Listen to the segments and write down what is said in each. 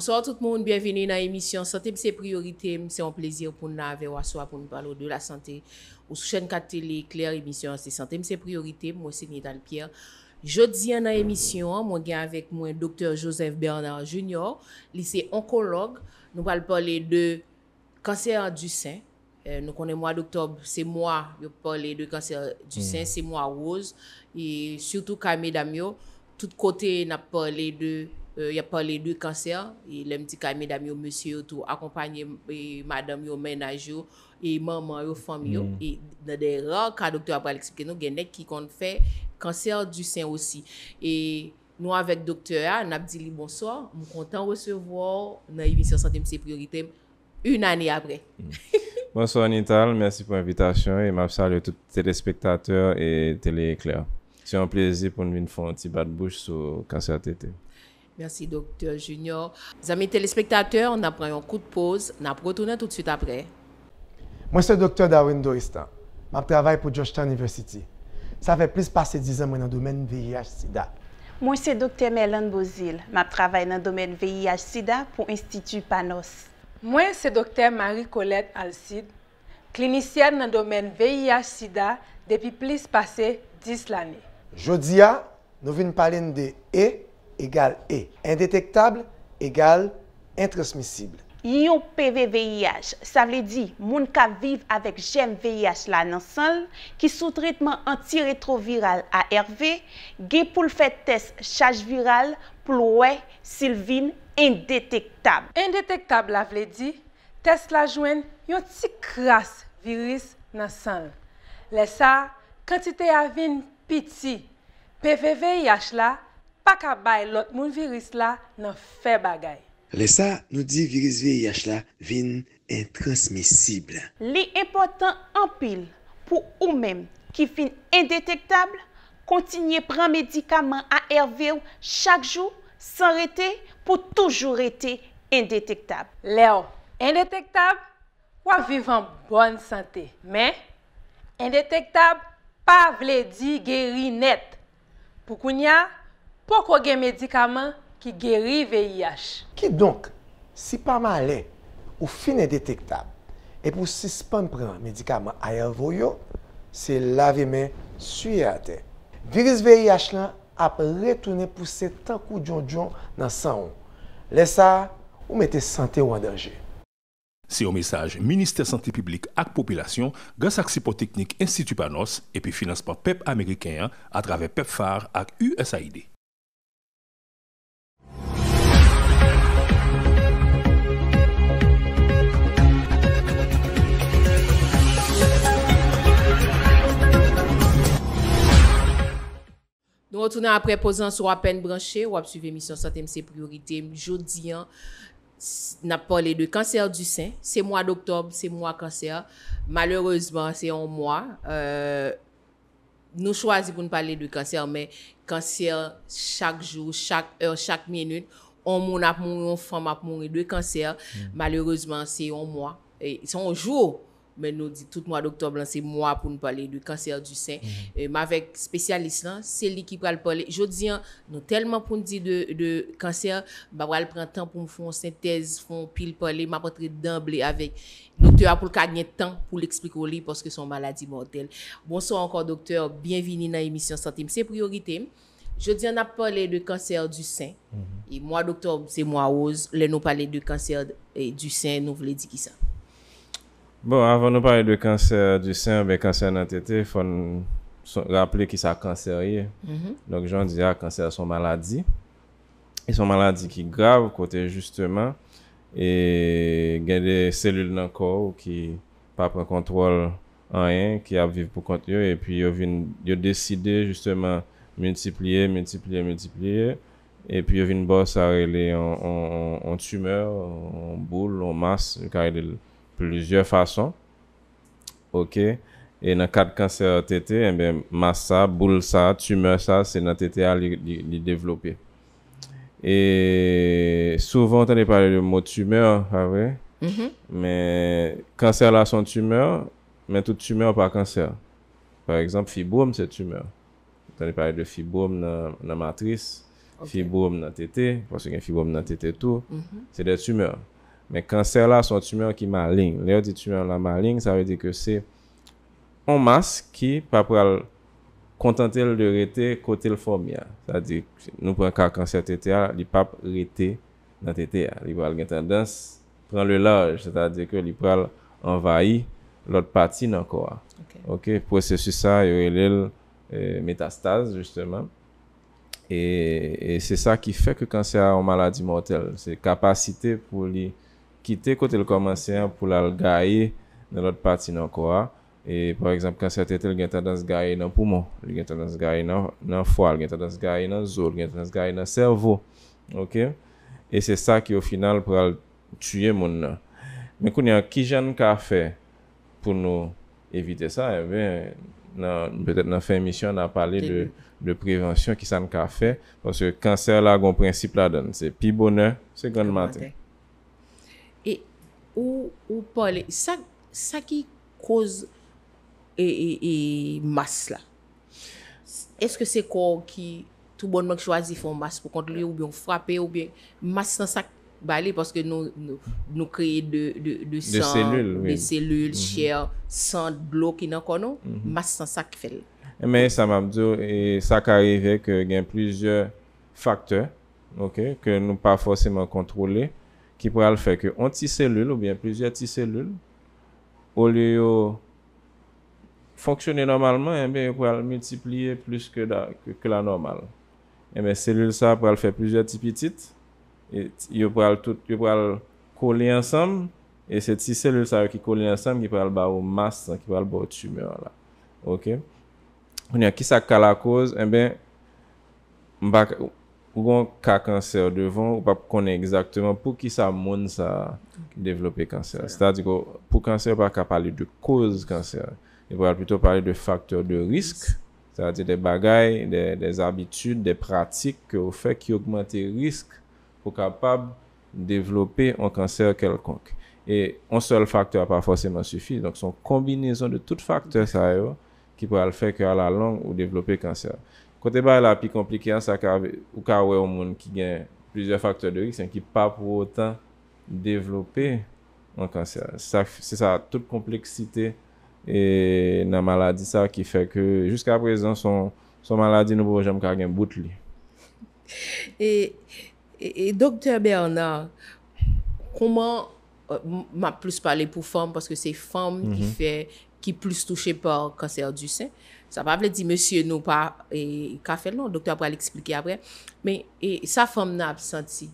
Bonsoir tout moun, bienveni nan emisyon. Sante mse priorite mse yon plezir pou nan ave wa soa pou nou palo de la sante. Ou sou chen kat tele, kler emisyon se sante mse priorite mse. Mwen se Nidal Pierre. Jodi nan emisyon, mwen gen avek mwen Dr. Joseph Bernard Jr. Lise onkolog. Nou pal pale de kanser du sen. Nou konen mwa Dr. se mwa yo pale de kanser du sen. Se mwa wouz. E surtout ka medam yo, tout kote na pale de... Euh, y ap pale lè dè kanser, lèm ti kamè dam yò mèsyè yò tou akompanyè madèm yò, mènage yò, yè mèman yò, fèm yò. Y dè rò kwa doktor apal eksplike nou genèk ki kon fè kanser du sèn osi. Y nou avèk doktor a, nan ap di li monsò, mou kontan resevò nan y vinsyon sante mse priorite mè, y n anè apre. Monsò Anital, mènsi pou invitasyon, y mapsal yo tout telespektatèr e tèlè ekler. Sè yon plèzi pou nvi nfòn ti bat bouch sou kanser tètè. Merci, docteur Junior. Amis téléspectateurs, on a pris un coup de pause. On a retourné tout de suite après. Moi, c'est docteur Darwin Doristan. Je travaille pour Georgetown University. Ça fait plus de 10 ans dans le domaine VIH-Sida. Moi, c'est docteur Mélane Bozil. Je travaille dans le domaine VIH-Sida pour l'Institut Panos. Moi, c'est docteur Marie-Colette Alcide, clinicienne dans le domaine VIH-Sida depuis plus de 10 ans. Jodia, nous venons parler de E Egal E. Indetektable. Egal intrasmisible. Yon PVVIH, sa vle di, moun ka vive avèk GMVIH la nan sanl, ki sou tretman anti-retroviral ARV, ge pou l fè tes chaj viral, pou l wè sil vin indetektable. Indetektable la vle di, tes la jwen yon ti kras virus nan sanl. Lè sa, kantite avin piti, PVVIH la indetektable. pa ka bay lot moun viris la nan fe bagay. Lesa nou di viris vi yach la vin intransmisible. Li impotant anpil pou ou menm ki fin indetektable, kontinye pran medikaman a erve ou chak jou, san rete pou toujou rete indetektable. Leo, indetektable, wak vivan bon sante. Men, indetektable, pa vle di geri net. Pou koun ya... pou kwa gen medikaman ki geri VIH. Ki donk, si pa ma le ou finen detektab, epou si span preman medikaman ayer voyo, se lave men suye ate. Viris VIH lan ap retoune pou se tankou djon djon nan saon. Lesa, ou mette sante ou an dange. Si yo mesaj, Minister Sante Publik ak Popilasyon, Gansak Sipotechnik Institut Panos, epi finansman PEP Amerikenyan atrave PEPFAR ak USAID. Rotounan apre posan sou apen branche, wap suvi misyon satem se priorite, mi jodi an, nap pale de kanser du sen, se mwa doktob, se mwa kanser, malereusement se yon mwa, euh, nou chwazi pou n pale de kanser, men kanser chak jou, chak er, chak menut, on moun ap moun, yon fam ap moun, yon de kanser, malereusement mm. se yon mwa, se yon joun. men nou di tout mwa doktor blan se mwa pou nou pale de kanser du sen. M mhm. euh, avek spesyalist lan, se li ki pale pale. Jodian nou telman pou nou di de kanser, m aval pren tan pou m fon sintese, fon pil pale, m apotre denble avek. M te apol ah, kagnet tan pou l'eksplikoli porske son maladi mortal. Monson ankon doktor, bienvini nan emisyon Santim. Se priorite, jodian ap pale de kanser du sen. Mwa doktor se mwa oz, le nou pale de kanser du sen, nou vle di ki sa. Bon, avan nou pare de kanser du sen, be kanser nan tete, fon raple ki sa kanserye. Mhm. Donk joun diya, ah, kanser son maladi. Son maladi ki grav kote justeman, e gen de selul nan kou, ki pa pre kontrol an yen, ki ap viv pou kontyo, e pi yo vin, yo deside justeman, muntiplye, muntiplye, muntiplye, e pi yo vin bors a rele an tumeur, an boule, an mas, e kare de... plizye fason. Ok? E nan kat kanser tete, masa, boulsa, tume sa, se nan tete a li devlopi. E souvan tene pale de mot tume, pa vre, kanser la son tume, men tout tume pa kanser. Par ekzamp, fiboum se tume. Tene pale de fiboum nan matris, fiboum nan tete, fos gen fiboum nan tete tou, se de tume. Men kanser la son tumeur ki maling. Le yo di tumeur la maling, sa ve de ke se an mas ki pap pral kontantel de rete kote l'formia. Sa de, nou pran ka kanser TTA, li pap rete nan TTA. Li pral gen tendens, pran le laj. Sa de ke li pral envahi lot pati nan kowa. Ok, prosesu sa yo elel euh, metastase, justeman. E se sa ki fe ki kanser an maladi motel. Se kapasite pou li ki te kote l komanse an pou l al gae nan lot pati nan ko a. E, par exemple, kanser tetel gen ta dans gae nan poumon, gen ta dans gae nan fwal, gen ta dans gae nan zol, gen ta dans gae nan servo. E se sa ki ou final pou al tue moun nan. Men kou ni an ki jan ka fe pou nou evite sa. Petet eh nan fe misyon nan pale de prevensyon ki san ka fe. Kanser la goun prinsip la don. Pi bonen, se goun maten. Ou pa ale, sa ki koz e, e, e mas la? Eske se ko ki, tout bonman ki chwazi fon mas pou kontrole ou byon frape ou byon mas san sak bale paske nou kreye de san, de selul, de selul, shier, san, blok inakono, mas san sak fel. Eme, sa ma mdzo, e sa ka rive ke gen plijer faktor, ok, ke nou pa foseman kontrole. ki pou al fè ke anti-selul ou bien plusieurs ti-selul, ou li yo fonksyonè normalman, eh en ben yo pou al multiplié plus ke la normal. Eh en ben selul sa pou al fè plusieurs ti-pitit, yo pou al kou li ansam, et se ti-selul sa yo ki kou li ansam, ki pou al ba ou mas, ki pou al ba ou tumeur la. Ok? Ou nè, ki sa ka la koz, en ben, mbak... Ou kon ka kanser devan, ou pa konen exactement pou ki sa moun sa devlope kanser. S'ta di kon pou kanser pa kap pale de koz kanser. E pou al pito pale de faktor de risk, s'ta di de bagay, de abitude, de pratik, ou fe ki augmente risk pou kapab devlope an kanser kelkonk. E an sol faktor pa forceman sufi, donk son kombinezon de tout faktor sa yo ki pou al feke ala long ou devlope kanser. Kote ba la pi komplikyan sa ka ou ka wè ou moun ki gen plizè faktor de risen ki pa pou otan devlopè an kansel. Se sa tout kompleksite nan maladi sa ki fè ke jusqu'a prezant son maladi nou bojèm ka gen bout li. E doktèr Bernard, koman, ma plus pale pou fèm, paske se fèm ki fè... ki plus touche pa kanser du sen. Sa pa vle di, monsie nou pa e ka fel non, doktor pral explike apre. Men, e sa fom nan absenti?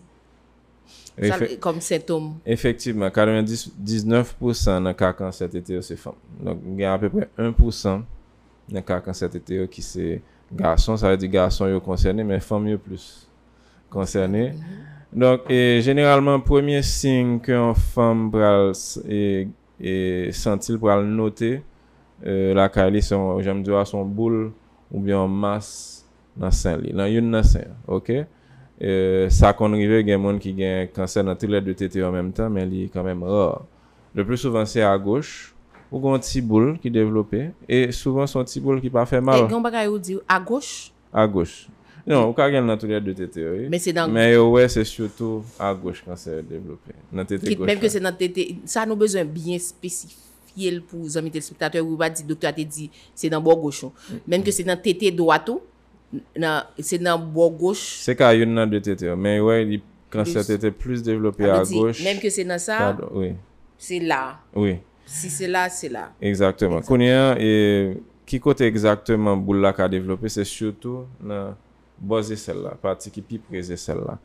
Kom sentom? Efektivman, 99% nan ka kanser TTO se fom. Ngan aprepre 1% nan ka kanser TTO ki se gason, sa vle di gason yo konserne, men fom yo plus konserne. Mm-hmm. Donk, e generalman premier sin ke an fom pral se fom, E sentil pou al note e, la ka li son boule ou biyon mas nan sen li. Nan yon nan sen, ok? E, sa konrive gen moun ki gen kanser nan tri let de tete yo an menm tan, men li kanmen ror. Le plus souvan se a goch, ou gen yon ti boule ki devlope, e souvan son ti boule ki pa fe maron. E gen bagay ou di, a goch? A goch. Yon, ou ka gen nan toulyat de tete yo, e? Men yo wey se sio tou a gwoche kanser devlope. Nan tete gwoche. Mèm ke se nan tete, sa nou bezon biyen spesif, fiel pou zami telespektatoy ou va di, doktor a te di, se nan bo gwoche. Mèm ke se nan tete do ato, se nan bo gwoche. Se ka yon nan de tete yo, men yo wey kanser tete plus devlope ah, a gwoche. Mèm ke se nan sa, se la. Si se la, se la. Eksaktèman. Konye, ki kote eksaktèman bou lak a devlope, se sio tou nan Boze sel la, pati ki pi preze sel la.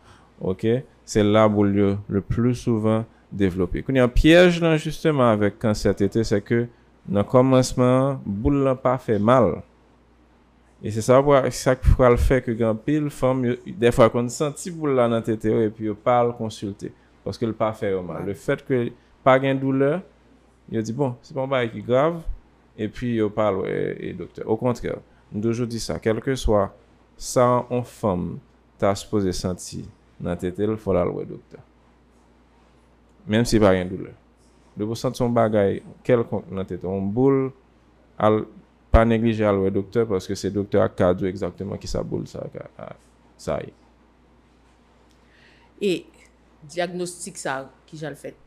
Ok, sel la bou li yo le plou souvan devlopi. Kouni an piyej lan justeman avèk kanser tete, se ke nan komanseman bou la pa fe mal. E se sa wap wak sa kwa l fè ke gen pil fòm de fwa kon senti bou la nan tete e pi yo pal konsulte. Pòske l pa fe yo mal. Le fèt ke pa gen doule, yo di bon, se pon ba yon ki grav, e pi yo pal wè, e doktor. O kontre, yo di sa, kelke swa sa an fèm ta spose santi nan tètèl fòl al wè doktè. Mèm si par yon doulè. Dè pou santi son bagay kel kon nan tètè. On boul al pa neglijè al wè doktè pòske se doktè akadou ekzaktèman ki sa boul sa yè. E, diagnostik sa ki jal fèt?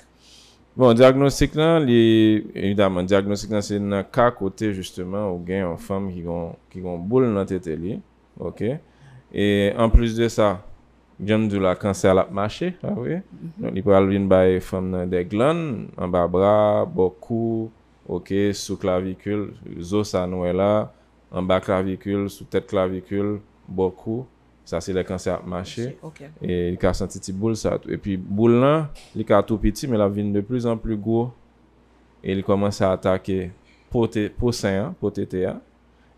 Bon, diagnostik nan li, evidaman, diagnostik nan se nan ka kote justèman ou gen an fèm ki gon boul nan tètè li. Ok, e en plus de sa, gen de la kanser ap mache, a ah we, mhm. li pou al vin baye fom nan de glan, an ba bra, bokou, ok, sou klavikul, zo sa nou e la, an ba klavikul, sou tet klavikul, bokou, sa se de kanser ap mache, e li ka santi ti boul sa, e pi boul nan, li ka tou piti, men la vin de plus an plus gwo, e li komanse a atake potete ya,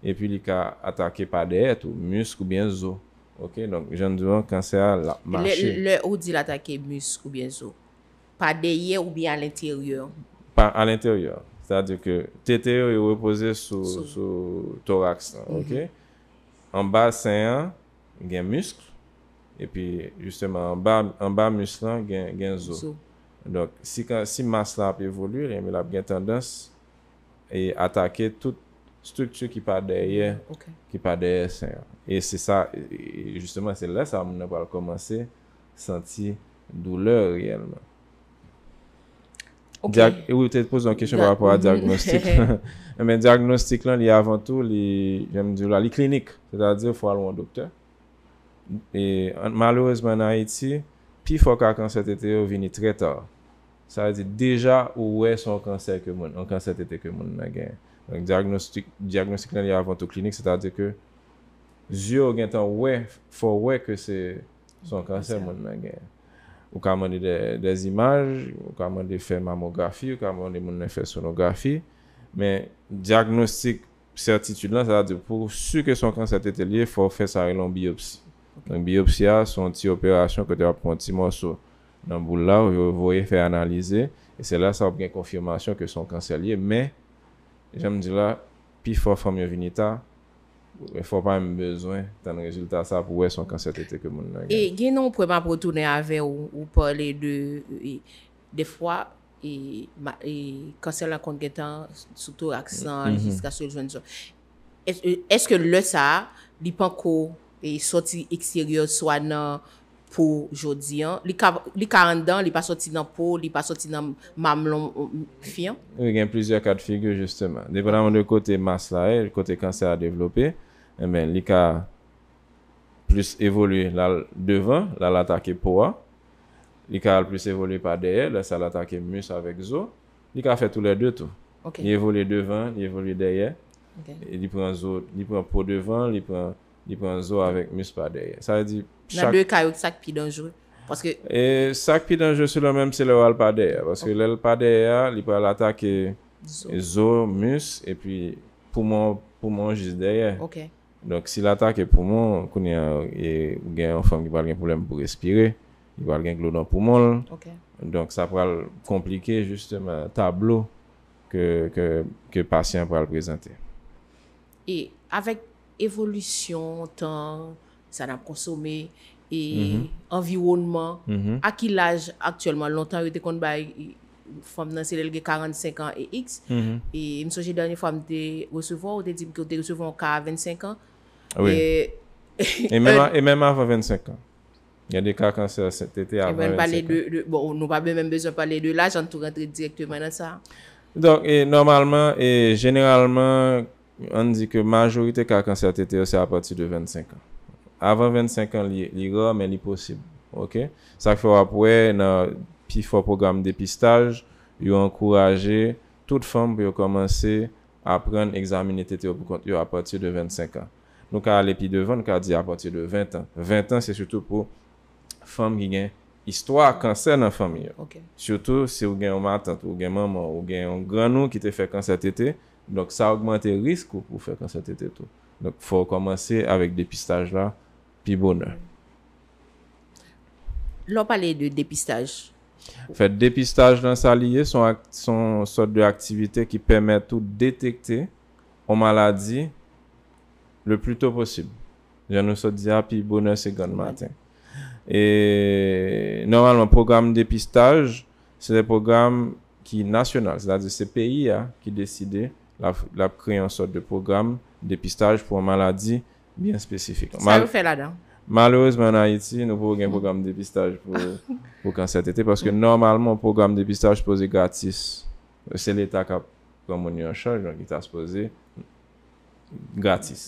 epi li ka atake pa det ou musk ou bien zo. Ok, donk jen duran kan se a marchi. Le ou di la atake musk ou bien zo? Pa det ye ou bien al interior? Al interior, sa di ke tete yo repose sou thorax lan. Mhm. Ok? An ba senyan gen musk epi justeman an ba musk lan gen zo. Donk si mas la ap evolu, remi la ap gen tendans e atake tout Structure ki pa deye, ki pa deye sen. E se sa, justeman se le sa, moun apal komanse senti doule riyelman. Ok. E ou te pose an kèchè par rapport a diagnostik. E men diagnostik lan li avan tou, li, jèm di ou la, li klinik. Se ta di ou fwa al wou an doktor. E malouz moun an iti, pi fwa ka kanser tete yo vini treta. Se ta di deja ou wè son kanser ke moun, an kanser tete ke moun nan genye. Diagnostik nan li avante ou klinik, s'atade ke, zyo gen tan wè, fò wè ke se son kanser moun nan gen. Ou ka moun de dez imaj, ou ka moun de fè mamografi, ou ka moun de moun de fè sonografi, men diagnostik certitude lan, s'atade pou suke son kanser tete liye, fò fè sa rè lan biopsi. Nan biopsi a, son ti operasyon kote ap konti mò sou nan bou la, ou yo voye fè analize, e se la sa wè gen konfirmasyon ke son kanser liye, men Jam di la, pi fwa fwa myo vinita, fwa pa yon bezwen tan rezultat sa pou wè son kanser tete ke moun la gen. E gen nou preman pou toune ave ou pale de fwa kanser lakon ketan, soto aksan, jiska sol jwen jon. Eske lè sa, li pan ko e soti eksteryo swa nan... pou jodi an. Li ka an dan, li pa soti nan pou, li pa soti nan mamlon euh, fiyan? Yon gen plizye kat figyo, justeman. Depenaman de kote mas la e, kote kanser a devlopi, eh li ka plus evoluye la devan, la l'atake pou an. Li ka plus evoluye pa deye, la sa l'atake mus avèk zo. Li ka fè tou lè dè tou. Li evoluye devan, li evoluye deye. Li pren pou devan, li pren zo avèk mus pa deye. Sa yon di... Nan de kayot sak pi denjre. Sak pi denjre sou la menm se le wal pa deya. Paske le wal pa deya, li pou al atak zo, mus, epi pouman, pouman jis deye. Ok. Donk si l atak pouman, konye gen yon fom ki wale gen poulem pou respire, yon wale gen glou dan pouman. Ok. Donk sa pou al komplike juste mwen tablo ke pasyen pou al prezante. E, avek evolisyon, tanp, San ap konsome Enviwounman Akilaj aktuelman lontan Fom nan sel elge 45 an E x E msouje danye fom te resevo Ou te di ki ou te resevo anka 25 an E menm avan 25 an Ya de kakanser Tete avan 25 an Bon nou pa bemen bezon pale de lage An tou rentre direktou manan sa Donk e normalman E generalman An di ke majorite kakanser tete A pati de 25 an Avan 25 an li ro, men li posib. Ok? Sak fwa apwe, nan pi fwa program depistaj, yo ankouraje, tout fwam pou yo komanse apren examine tete yo apatir de 25 an. Nou ka alepi de 20, ka di apatir de 20 an. 20 an, se soutou pou fwam ki gen istwa kanser nan fwam yo. Soutou, se ou gen yon matant, ou gen yon maman, ou gen yon granou ki te fwe kanser tete, nok sa augmente riskou pou fwe kanser tete. Fwa komanse avik depistaj la, Pi bonheur. L'on parlait de dépistage. Fait dépistage dans sa liée sont son sorte de activité qui permet de détecter une maladie le plus tôt possible. Je nous dit, puis bonheur, c'est grand matin. Et normalement, programme dépistage, c'est un programme qui est national, c'est-à-dire c'est pays qui décide la, créer une sorte de programme dépistage pour maladie Bien spesifik. Sa ou fe la dan? Malouz men an iti, nou pou gen program depistaj pou kanset ete. Paske normalman, program depistaj pose gratis. Se l'eta ka pwamouni an chanj, an ki tas pose gratis.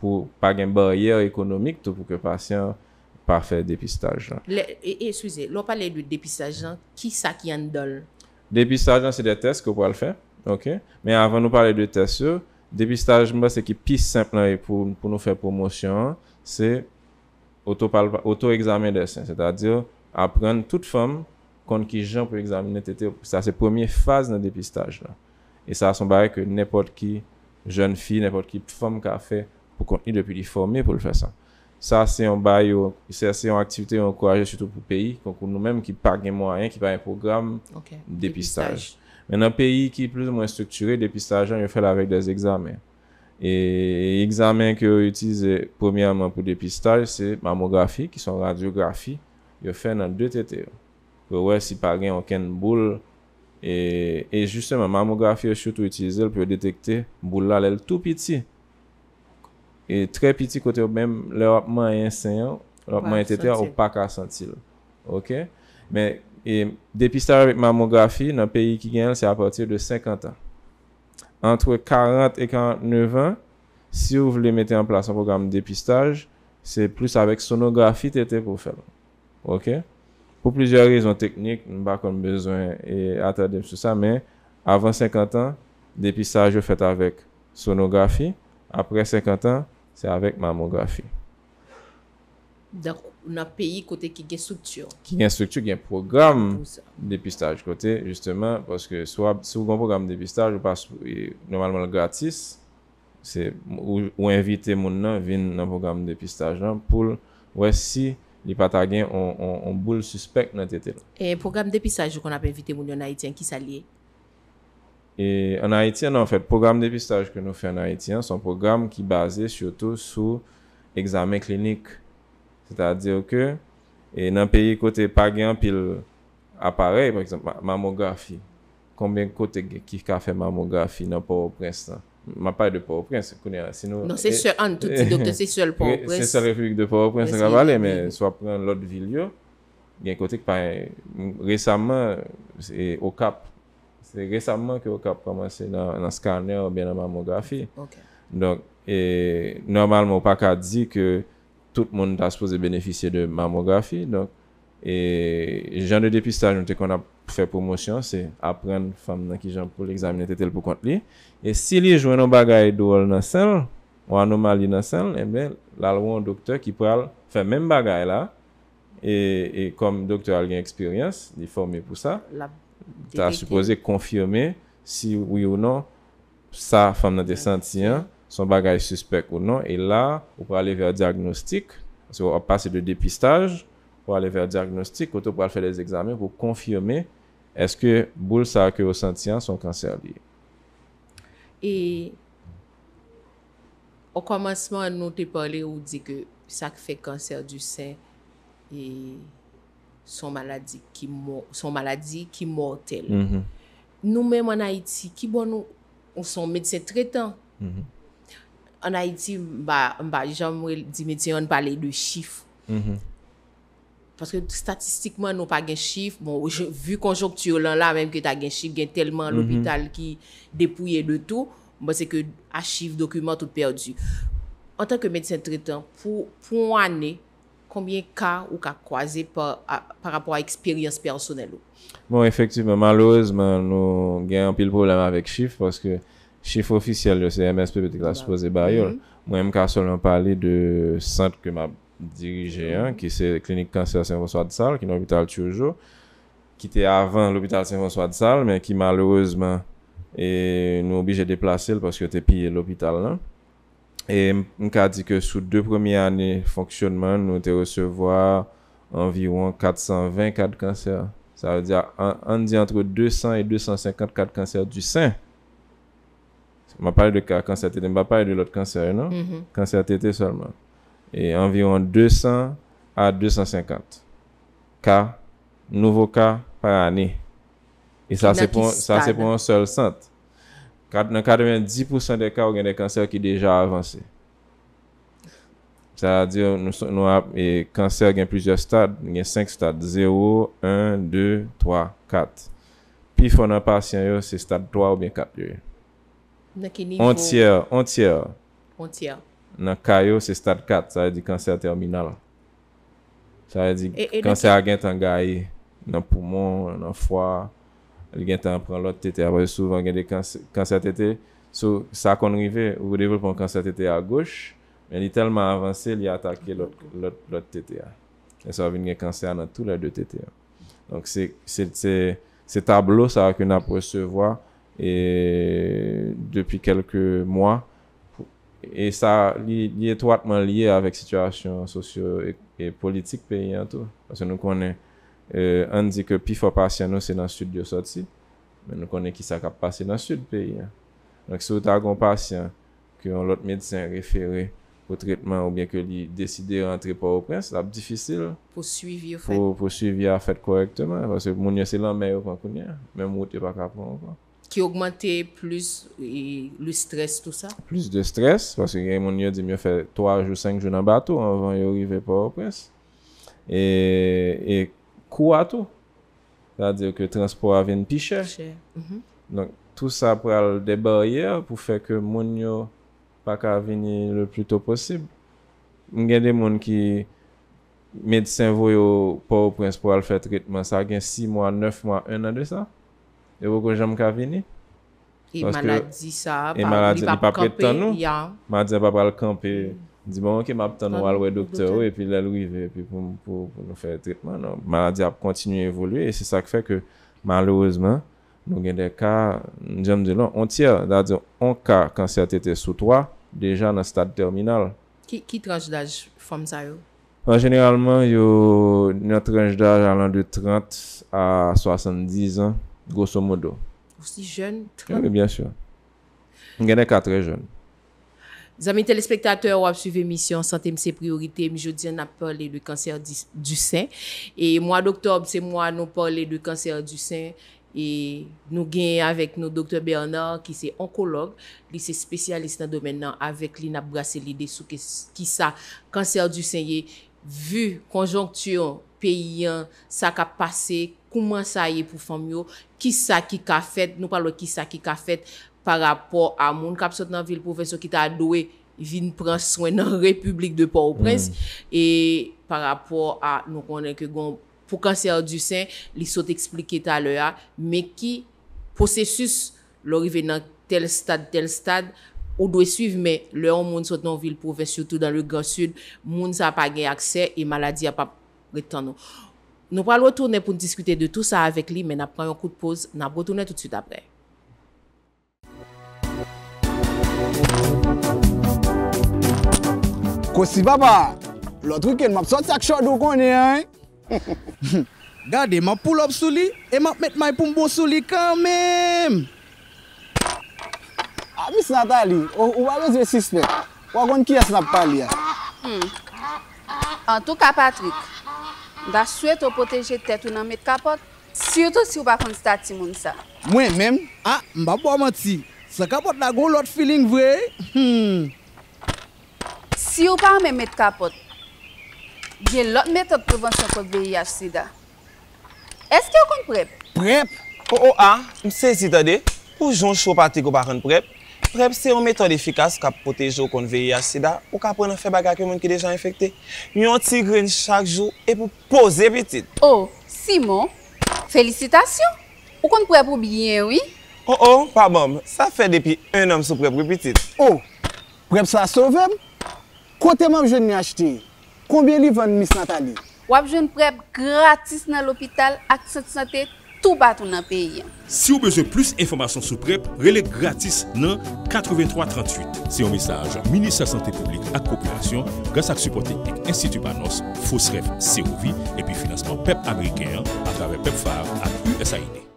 Po pa gen baryer ekonomik, tou pou ke pasyen pa fe depistaj la. E, souze, lò pale de depistaj lan, ki sa ki an dol? Depistaj lan se de test ko pou al fe. Men avan nou pale de test sou, Depistaje mbe se ki pis simple nan e pou nou fè promosyon, se auto-examen desen. Se ta di a pren tout fèm kon ki jan pou examine tete, sa se premier faz nan depistaje la. E sa son bare ke nèpot ki joun fi, nèpot ki fèm ka fè pou kon ni depi li fòmè pou lè fè sa. Sa se yon baryo, se se yon aktivite yon kouaje sutou pou peyi, kon kon nou mèm ki pa gen mwa yon, ki pa yon program depistaje. Men nan peyi ki plus mwen strukture, depistajan yo fè la vek des examen. E examen ki yo utize pwemiyaman pou depistaj, se mamografi ki son radiografi, yo fè nan de tete yo. Pwè wè si pa gen anken boule, e justement mamografi yo choutou utize l pou yo detekte boule la lèl tout piti. E trè piti kote wèm lèw apman yon sènyan, lèw apman yon tete yo pa ka sentil. Ok? Men... et dépistage avec mammographie dans le pays qui gagne, c'est à partir de 50 ans. Entre 40 et 49 ans, si vous voulez mettre en place un programme de dépistage, c'est plus avec sonographie tt pour faire. OK? Pour plusieurs raisons techniques, nous a pas besoin d'attendre sur ça, mais avant 50 ans, dépistage fait avec sonographie. Après 50 ans, c'est avec mammographie. d'accord Un ap peyi kote ki gen struktur. Ki gen struktur, ki gen program depistaj kote. Justeman, paske sou kon program depistaj, ou pas normalman gratis, ou invite moun nan vin nan program depistaj nan, pou wè si li patagyen on boule suspect nan tete. E program depistaj ou kon ap invite moun yon Haitien ki sa liye? E an Haitien nan, an fèt, program depistaj ke nou fè an Haitien, son program ki base sio tou sou examen klinik. Kwenye, nan peyi kote pa gen apare, mamografi, konbyen kote ki ka fe mamografi nan poroprens? Ma paye de poroprens. Non, se sè an, touti do te se sè l'poroprens. Se sè l'republik de poroprens, se kwa pale, mè, so apren l'od vil yo, gen kote ki pa, resamman, se okap, se resamman ki okap komanse nan skaner ou ben nan mamografi. Ok. Donk, normalman, mou pa ka di ke tout moun ta s'pose beneficye de mammografi, donk, e jan de depistaj nou te kon a fè promosyon, se apren fèm nan ki jan pou l'examine tetel pou kont li, e si li jwen nou bagay douol nan sel, ou anou mali nan sel, e ben lal woun doktor ki pral, fèm men bagay la, e kom doktor al gen eksperyans, li fòmè pou sa, ta s'pose konfirmè, si ou yon nan, sa fèm nan de senti yon, son bagay suspect ou non, e la, ou pou alè ver diagnostik, se ou ap pase de depistaj, pou alè ver diagnostik, ou tou pou alè fè des examen, pou konfirme, eske bou sa akè ou sentian son kanser li. E, ou komanseman nou te pale ou di ke sa ak fè kanser du sen, e son maladi ki mortel. Mm-hmm. Nou men mwen Haiti, ki bon nou, ou son medse tretan, mwen, mm-hmm. An Haiti, mba, mba, jan mwen di medisyon pale de chif. Mhm. Paske statistikman nou pa gen chif, bon, vu konjonktu yon lan la, menm ke ta gen chif, gen telman mhm. l'opital ki depouye de tou, mba se ke achif, dokumen, tout perdi. An tanke medisyon tretan, pou, pou ane, konbyen ka ou ka kwaze pa, pa rapor a eksperyans personel ou? Bon, efektiv, mwen malouz, mwen nou gen anpil problema vek chif, paske... Chifre ofisyel yo se MSP bete la soupoze bayol. Mwen mka solman pale de sent ke ma dirije an, ki se klinik kanser Saint-François-de-Salle, ki nou obital tchoujou, ki te avan l'obital Saint-François-de-Salle, men ki malouzman nou obije deplase l, paske te piye l'obital lan. Mwen mka di ke sou 2 premi ane fonksyonman, nou te resevoi anviron 424 kanser. Sa ve di an di antre 200 et 254 kanser du senk. Ma pari de ka kanser tete, mba pari de lot non? mm-hmm. kanser yo, no? Kanser tete solman. E anviron 200 a 250. Ka, nouvo ka, par ane. E sa se pou an sol sant. 90% de ka ou gen de kanser ki deja avanse. Sa adi, nou ap, e kanser gen plizye stad, gen 5 stad. 0, 1, 2, 3, 4. Pi fonan pasyen yo, se stad 3 ou gen 4 yo yo. Nè ki nivou? Ontier, ontier. Ontier. Nè kayo se stad 4, sa yè di kanser terminal. Sa yè di kanser gen tan gayi nan poumon, nan fwa, gen tan pran lot tete. Awe souvan gen de kanser tete. Sou sa konri ve, ou develpon kanser tete a goch, men di telman avanse li atake lot tete a. E sa ven gen kanser nan tout la do tete a. Donk se tablo sa akè nan presevwa E depi kelke mwa. E sa li etwatman liye avèk situasyon sosyo e politik peyi an tou. Pase nou konen, euh, an di ke pi fò pasyan nou se nan sud yo sot si. Men nou konen ki sa kap pasye nan sud peyi an. Lèk sou ta kon pasyan ki an lot medsyen referè pou tretman ou bien ki li deside rentre pa ou prens, sa ap difisil pou suivi a fèt korektman. Pase mounye se lan mè yo pankounen, men mouti pa kapon ou pa. Ki augmente plus e, le stres tout sa? Plus de stres, paske gen moun yo di myo fè 3 ou 5 jounan batou anvan yo rive pou ou prens. E kou atou. Sa diyo ke transport avèn piche. Donc tout sa pral debar yè pou fè ke moun yo pak avèn le plus tôt posib. Gen de moun ki medisen voyo pou ou prens pou al fè tritman sa gen 6 moun, 9 moun, 1 an de sa. E wou kon janm ka vini? E maladi sa, e li pa prit tan nou? Maladi sa pa pral kampe, di bonke ma pr tan nou alwe doktor ou, epi lè lwi ve, epi pou nou fè tritman, maladi ap kontinu evoluye, e se sa k fè ke malouzman, nou gen de ka, janm de lon, on tir, da di an ka, kanser tete sou 3, deja nan stad terminal. Ki tranj daj fòm zay ou? Generalman, yo nan tranj daj alan de 30, a 70 an, Grosso modo. Ou si jen? Bien sure. Genè e ka tre jen. Zami telespektatè wap suve misyon, sante mse priorite, mi jodi an ap pale de kanser du sen. E mwa doktor, se mwa nou pale de kanser du sen, e nou genye avèk nou doktor Bernard, ki se onkolog, li se spesyalist nan do men nan, avèk li nap brase li de sou, ki sa kanser du sen ye, vu konjonktyon, peyyan, sa ka pase, kouman sa ye pou fam yo, Ki sa ki ka fet, nou palo ki sa ki ka fet, pa rapor a moun kap sot nan vil profesyon ki ta adowe vin pranswen nan Republik de Port-au-Prince, mm. e pa rapor a nou konen ke goun pou kanser du sen, li sot explike ta le a, me ki posesus lorive nan tel stad, tel stad, ou dwe suiv me le an moun sot nan vil profesyon tou dan le Grand Sud, moun sa pa gen akser e maladi a pa pritando. Nou pal wot tourne pou n diskute de tout sa avek li men ap pran yon kout pose. N ap wot tourne tout süt apre. Kosi baba, lò trike m ap sotak chodou konye. Gade m ap pou lop sou li, m ap met may pou mbo sou li kanmen. Amis ah, Natali, ou alos resispe, wakon ki yas nap pali ya? Hmm. An tou kapat trik. Da souet ou poteje tèt ou nan met kapot, syoutou si ou pa kon stati moun sa. Mwen men, a, mbap waman ti, se kapot la goun lot feeling vre. Hmm. Si ou pa anmen met kapot, gen lot metot prevan chokot be yaj si da. Eske yon kon prep? Prep? Ko oh, o oh, a, mse si ta de, pou joun chok pati ko pa kon prep? Prèp se yon metode efikas pou ka potejo konvei yasida ou ka prenen febag ak yon moun ki dejan infekte. Yon ti gren chak jou e pou pose pitit. Oh, Simon, felicitasyon. Ou kon prèp ou biye wii? Oh, oh, pa moum, sa fe depi un om sou prèp ou pitit. Oh, prèp sa sovem. Kote mwap joun ni achete, konbyen li van mis natali? Wap joun prèp gratis nan l'opital ak sot satete. tout dans pays. Si vous besoin plus d'informations sur PrEP, relais gratis 83 8338. C'est un message ministre de la Santé publique à la grâce à support technique Institut Panos, Fausse Rêve, et puis financement PEP américain à travers PEPFAR à USAID.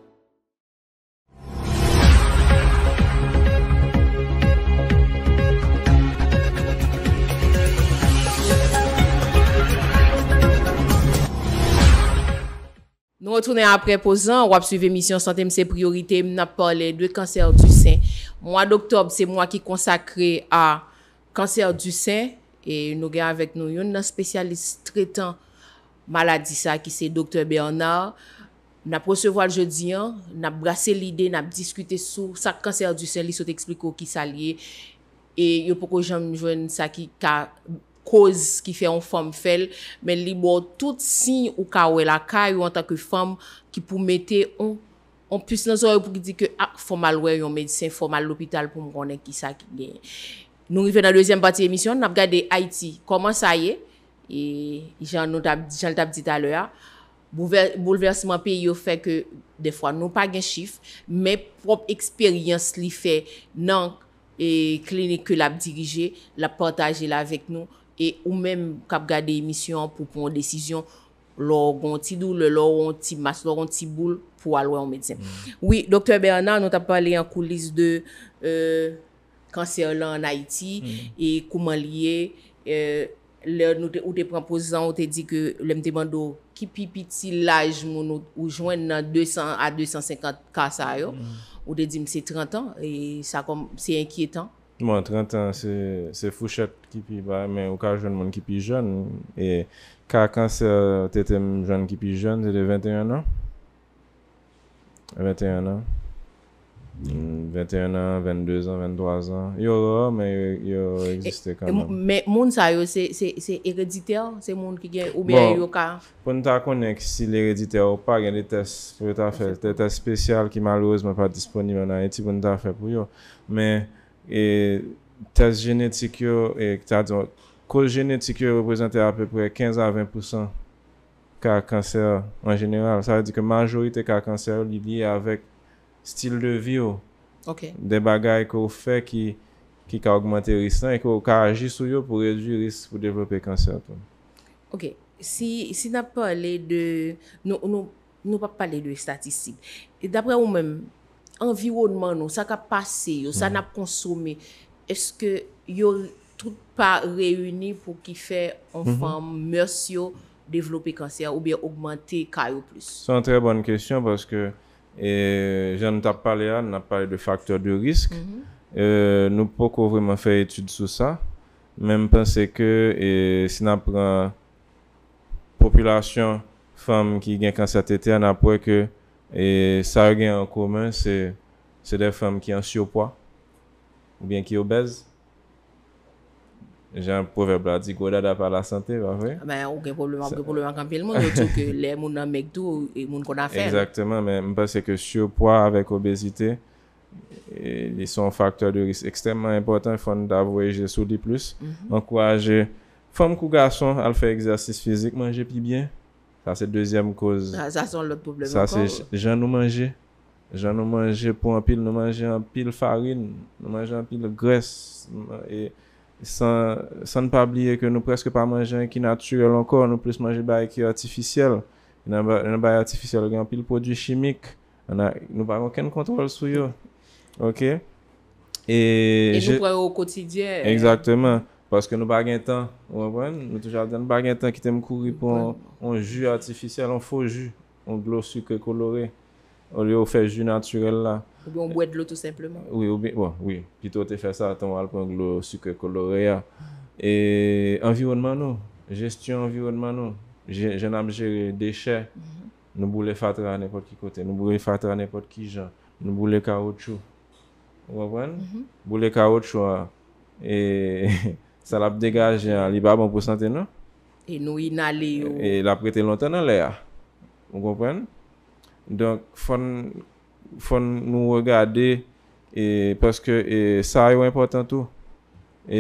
Nou retounen aprepozan, wap suive misyon Santem se priorite, mna pale dwe kanser du sen. Mwa Doktor, se mwa ki konsakre a kanser du sen, e nou gen avèk nou yon nan spesyalist tretan maladi sa ki se Doktor Bernard. Mna prosevo al jodi an, mna brase lide, mna diskute sou sa kanser du sen, li sot ekspliko ki sa liye. E yo poko jan mwen sa ki ka... Poz ki fe yon fom fel men li bo tout sin yon kawe la ka yon tak yon fom ki pou mette yon. On pwis nan zon yon pou ki di ke ak fom alwe yon medisyen fom al lopital pou mkone ki sa ki gen. Nou yon ve nan lezyen bati emisyon nap gade Haiti koman sa ye? E jan lita ptite alwe a. Bouleverseman pe yon fe ke defwa nou pa gen chif. Men prop eksperyans li fe nan klinik ke lab dirije la pataje la vek nou. E ou men kap gade misyon pou pon desisyon, loron ti dou, loron ti mas, loron ti boul pou alwen ou medisem. Mm. Oui, Dr. Bernard, nou tap pale yon koulis de euh, kanser lan en Haiti, mm. e kouman liye, euh, ou te premposan, ou te di ke le mte bando, ki pipi ti laj moun ou jwen nan 200 a 250 kas a yo, mm. ou te di mse 30 an, e sa kom mse enkyetan. Bon, 30 ans, se fouchet kipi ba, men ou ka joun moun kipi joun. E, ka kanser, te tem joun kipi joun, te de 21 ans. 21 ans. 21 ans, 22 ans, 23 ans. Yo yo, men yo yo existe kanan. Men moun sa yo, se eredite, se moun ki gen ou beyo bon, yo ka? Bon, pou nou ta konen ki si l'eredite ou pa, gen de tes pou nou ta fel. Te tes spesyal ki malouz mwen pa disponibè nan, eti pou nou ta fel pou yo. Men... E test genetik yo, ko e, genetik yo reprezentè apèpè 15 à 20% ka kanser en genèral. Sa wè di ke manjolite ka kanser li liye avèk stil de vi yo. De bagay ko fè ki ka augmentè risan e ko ka aji sou yo pou rejou ris pou devlopè kanser ton. Ok, si nan pa ale de, nou pa pale de statistik, dapre ou mèm, anviwounman nou, sa ka pase yo, sa mm. nap konsome, eske yo tout pa reyouni pou ki fè anfan mers mm-hmm. yo, devlopè kanser ou bè augmente kaj ou plus? San trè bonne kèsyon, baske jen nou tap pale a, nou nap pale de faktor de risk, mm-hmm. euh, nou pokou vremen fè etude sou sa, men m'pense ke, si nan pran populasyon fam ki gen kanser tete, nan apwe ke E sar gen an koumen, se de fem ki an syopwa ou bien ki obez. Gen pouve bladi godada pa la sante, va vwe? Ben, ou gen pouve bladi pouve bladi an kampil moun, yo touke le moun nan mek tou, e moun kou da fèl. Ezakteman, men mwen seke syopwa avèk obezite, li son faktor de risk ekstèmman important, fon da vweje soudi plus, an mhm. kouwaje fem kou gason al fè egzarsis fizik manje pi byen, Sa se dezyem koz. Sa son lop probleme kon. Sa se jen nou manje. Jen nou manje pou an pil. Nou manje an pil farin. Nou manje an pil gres. E san nou pa bliye ke nou preske pa manje an ki naturel an kon. Nou plis manje bay ki atifisyel. Nan bay atifisyel gen an pil prodjou chimik. Nou bay an ken kontrol sou yo. Ok? E nou pre yo kotidye. Eksakteman. Paske nou bagen tan, wapwen, nou toujade nan bagen tan ki tem kouri pou an ju atifisyel, an fo ju, an glos suke kolore. O li yo fe ju natyrel la. Ou bi an bwede lo tout simpleman. Ou bi, bon, oui. Pi to te fe sa, ton wal pou an glos suke kolore ya. E, envirounman nou, gestyon envirounman nou. Je nan jere deshe. Nou boule fatra an epot ki kote. Nou boule fatra an epot ki jan. Nou boule karot chou. Wapwen? Mm-hmm. Boule karot chou a. E... Sal ap degaj an li bab an pou santen nan. E nou inale yo. E la prete lontan nan le a. Ou kompwen? Donk fon nou regade e paske sa yo importantou. E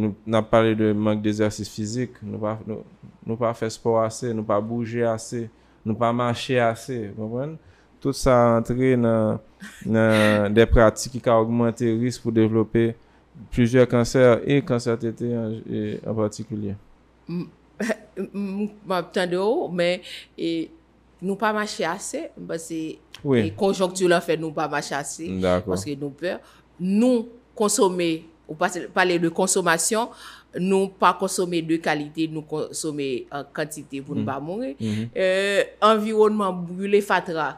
nou nap pale de mank de zersis fizik. Nou pa fe sport ase. Nou pa bouje ase. Nou pa manche ase. Tout sa entre nan de pratik ki ka augmente risk pou dewelope Plijer kanser, e kanser tete en patikulye. Mwen ap tande ou, men nou pa machi ase, mwen basi konjonktur la fe nou pa machi ase, mwen basi nou pe, nou konsome, ou pase pale de konsomasyon, nou pa konsome de kalite, nou konsome kantite, mwen mm-hmm. pa moun, mm-hmm. euh, environman bule fatra,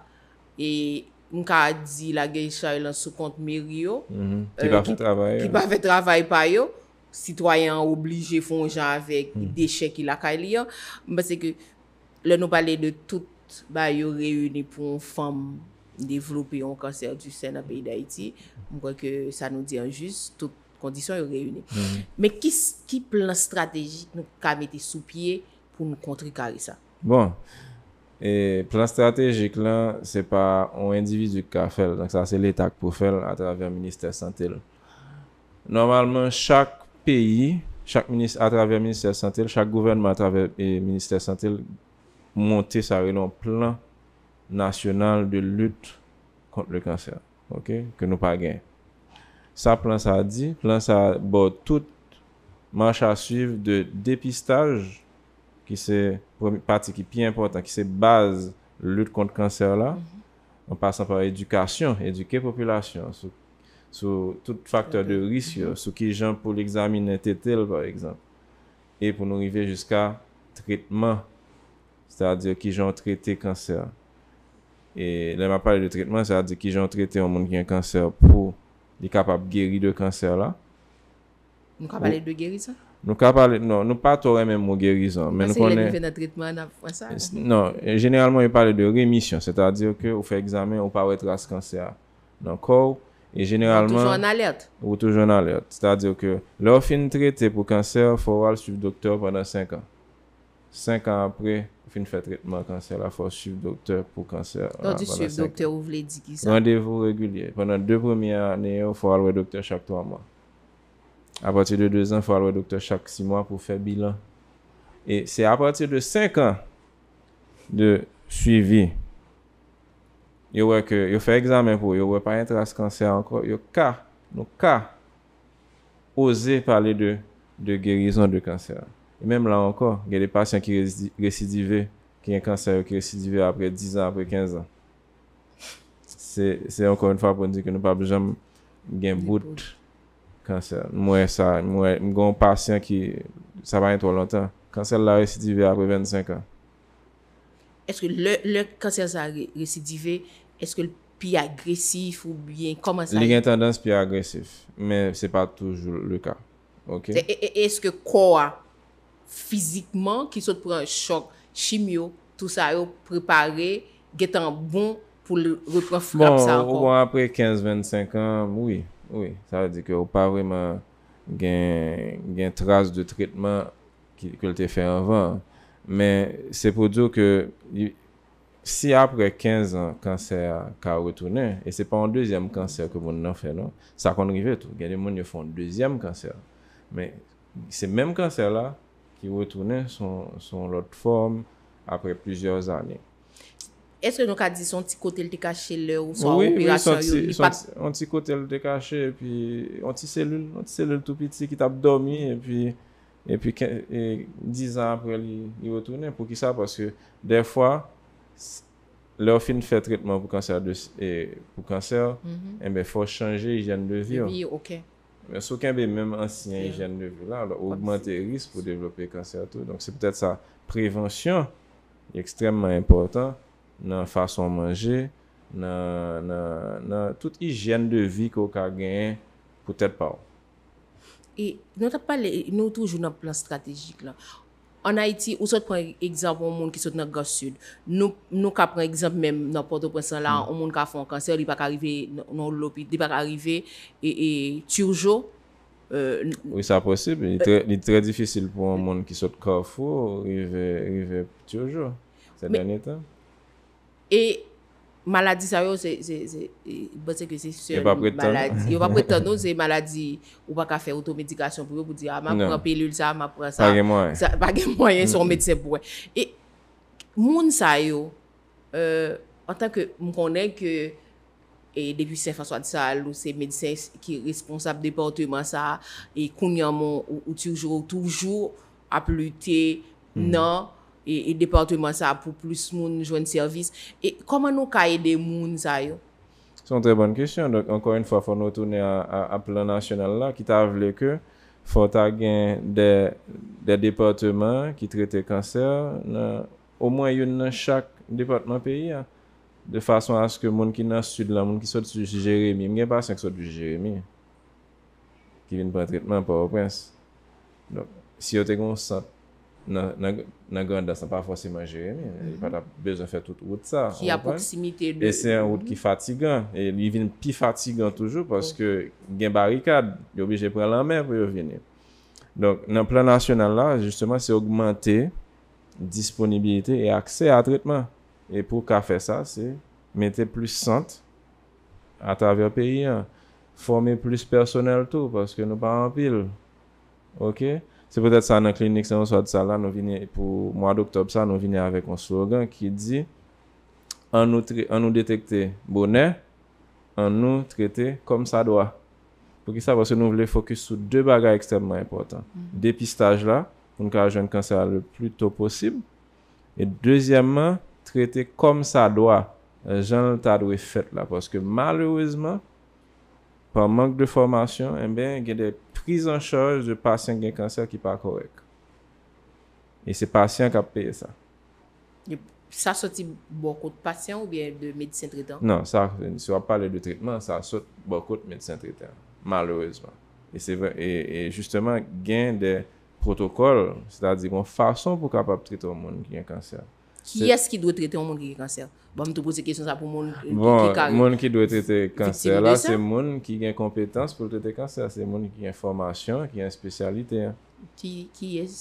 e... Mwen ka a di la geisha yo lan sou kont meri mhm. euh, yo. Ki pa fe travay pa yo. Citoyen oblije fon jan avek mhm. deche ki la ka li yo. Mwen ba se ke lè nou pale de tout ba yo reyouni pou an fam devlopi an kanser du sè nan peyi da iti. Mwen kwa ke sa nou di an juz, tout kondisyon yo reyouni. Mhm. Men ki plan strategik nou ka mette sou pie pou nou kontrikari sa? Bon. E plan strategik lan, se pa an individu ka fel. Donc sa se l'etak pou fel a travèr Ministère Santel. Normalman, chak peyi, chak ministère, a travèr Ministère Santel, chak gouvernement a travèr Ministère Santel, monte sa reyon plan nasyonal de lutte kont le kanser. Ok? Ke nou pa gen. Sa plan sa di, plan sa bot tout manche a suiv de depistaj... ki se, pomi pati ki pi important, ki se baz lout kont kanser la, an mhm. pasan pa edukasyon, eduke populasyon, sou tout faktor de risyo, mhm. sou ki jan pou l'examinen tetel, par exemple, e pou nou rive jiska tritman, sa a di ki jan trite kanser. E, la ma pale de tritman, sa a di ki jan trite un moun ki yon kanser pou li kapap geri de kanser la. Nou kap pale de geri sa? Nou ka pale, non, nou pa tou remen mou gerizan. Mwen se yon apive nan tritman nan fwansan? Non, genelman yon pale de remisyon. Se ta dire ke ou fe examen ou pa ou etras kanser nan kor. E genelman... Ou toujoun alert? Ou toujoun alert. Se ta dire ke lor fin trite pou kanser, fwo al suiv doktor pandan 5 an. 5 an apre, fin fe tritman kanser, la fwo suiv doktor pou kanser. Lors di suiv doktor, ou vle di ki sa? Mwandevou regulye. Pandan 2 premiye aneyo, fwo alwe doktor chak 3 mwan. A patir de 2 an, fwa alwe doktor chak 6 mwa pou fè bilan. E se a patir de 5 an de suivi, yo wè kè, yo fè examen pou, yo wè pa yon tras kanser anko, yo ka, nou ka, ose pale de gerizon de kanser anko. E menm la anko, gen de pasyon ki residive, ki yon kanser yo ki residive apre 10 an, apre 15 an. Se ankon yon fwa pou nou dike nou pa bejam gen bout. Mwen sa, mwen goun pasyen ki sa bayen tro lontan. Kansel la residive apre 25 an. Eske le kansel sa residive, eske pi agresif ou bien? Lè gen tendans pi agresif, men se pa toujou lè ka. E, e, eske kwa fizikman ki sot pou an chok chimyo, tou sa yo prepare, getan bon pou repreflop sa an kon? Bon, ou bon apre 15-25 an, moui. Oui, ça veut dire qu'il n'y a pas vraiment une trace de traitement qui a été faite avant. Mais c'est pour dire que si après 15 ans, le cancer a retourné, et ce n'est pas un deuxième cancer que vous n'en faites non, ça compte arriver tout, il y a des monde qui font un deuxième cancer. Mais ces mêmes cancers-là qui retournent sont en autre forme après plusieurs années. Estke nou ka di son ti kotel te kache lè ou sa operasyon yon ipat? Oui, oui, son ti kotel te kache, an ti selul, an ti selul tou piti ki tap dormi, e pi 10 an apre li yotounen. Pou ki sa, porske defwa, lè ou fin fè tritman pou kanser, pou kanser, enbe fò chanje yijen devir. Ok. Sò ken be mèm ansyen yijen devir la, ou lò augmente risk pou devlopè kanser tou. Donk se pèt sa prevensyon, ekstremman importan, nan fason manje, nan tout hijyen de vi ko ka genye, pou tèt pa ou. E nou ta pal, nou toujou nan plan strategik la. An Haiti, ou sot kon ekzampon moun ki sot nan Gossud, nou ka pran ekzampen mèm nan Port-au-Prince la, hmm. moun ka fon kanser, li bak arive nan Lopit, li bak arive e, e Tiojo. Euh, ou sa posib, li tre difisil pou moun ki sot Kofo, rive Tiojo, sa denye tan. E maladi sa yo se... Yon pa pre tan nou se e, maladi ou pa ka fe automedikasyon pou yo pou di a, ah, ma non. pren pelul sa, ma pren sa. Pa gen mwayen. Pa gen mwayen son medisèp pou yo. E moun sa yo, an euh, tan ke m konen ke, e depi sef aswa de sa, louse medisèp ki responsab depa otoyman sa, e kounyaman ou toujou, toujou ap lute nan... E, e departement sa pou plis moun jwen servis, e koman nou ka ede moun sa yo? Son tre bon kisyon, donk ankon yon fwa fwa nou toune a plan nasyonal la, ki ta vle ke, fwa ta gen de departement ki trete kanser, o mwen yon nan chak departement peyi, de fason aske moun ki nan sud lan, moun ki sot jeremi, mwen gen pasen ki sot jeremi, ki vin pran tretman, pa waprens. Si yo te konsant, nan ganda sa pa fwase man jere mi, yon pa ta bezan fè tout oud sa. Ki a pouksimite. E se yon oud ki fatigan, e li vin pi fatigan toujou, paske gen barikad, yo bi jè pran lanmen pou yo vin. Donk nan plan nasyonal la, justement se augmente disponibilite e akse a tritman. E pou ka fè sa, se mette plus sant atavèr peyi, fwame plus personel tou, paske nou pa anpil. Oké? Se potet sa nan klinik, sa nan souad sa la, nou vini, pou mwa d'octob sa, nou vini avek an slogan ki di, an nou detekte bonè, an nou trete kom sa doa. Pou ki sa, pou se nou vile fokus sou de bagay ekstermal important. Mm. Depistaj la, pou nou ka aje un kanser le plus tôt posib, e deuxyèmman, trete kom sa doa, euh, jan l'ta dwe fet la, paske malowezman, Pan mank de formasyon, eh en ben gen de priz an chalj de pasyen gen kanser ki pa korek. E se pasyen kap peye sa. Sa soti bo kote pasyen ou bien de medisyen tretan? Nan, sa soti bo kote medisyen tretan, malouezman. E justement gen de protokol, se ta di bon fason pou kapap tretan moun gen kanser. Ki yas ki dwe trete an moun ki kre kancel? Ba bon, mi te pose kesyon sa pou moun ki kare. Moun ki dwe trete kancel la, se moun ki gen kompetans pou trete kancel. Se moun ki gen formasyon, ki gen spesyalite. Ki yas?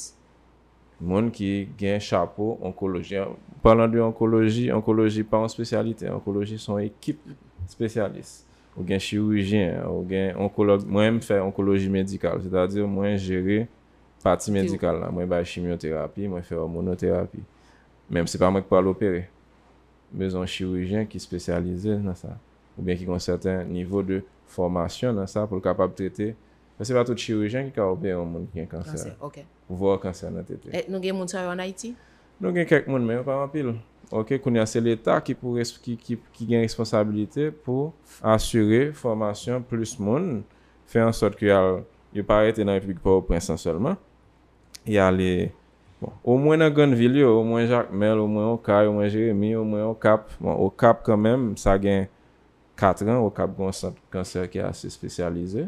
Moun ki gen chapo onkoloji. Parlan di onkoloji, onkoloji pa an spesyalite. Onkoloji son ekip spesyalist. Ou gen chirujen, ou gen onkoloji. Mwen fè onkoloji medikal. Se ta di mwen jere pati medikal la. Mwen bay chimioterapi, mwen fè hormonoterapi. Mèm se pa mèk pou alopere. Mèz an chirujen ki spesyalize nan sa. Ou bèk ki kon certain nivou de formasyon nan sa pou l kapab tretè. Mèm se pa tout chirujen ki kaopè an moun ki gen kanser. Ou vò kanser nan tretè. Eh, nou gen kèk moun mèm ou pa mampil. Ok, koun ya se l'Etat ki gen responsabilite pou asyre formasyon plus moun fè an sot ki al yu parete nan epibik pou ou prinsan solman. Yalè Ou bon, mwen nan gwen vil yo, ou mwen Jacques Mel, ou mwen Okai, ou mwen Jeremie, ou mwen Okap. Ou Okap kan men, sa gen 4 an, Okap gwen sa kanser ki ase spesyalize.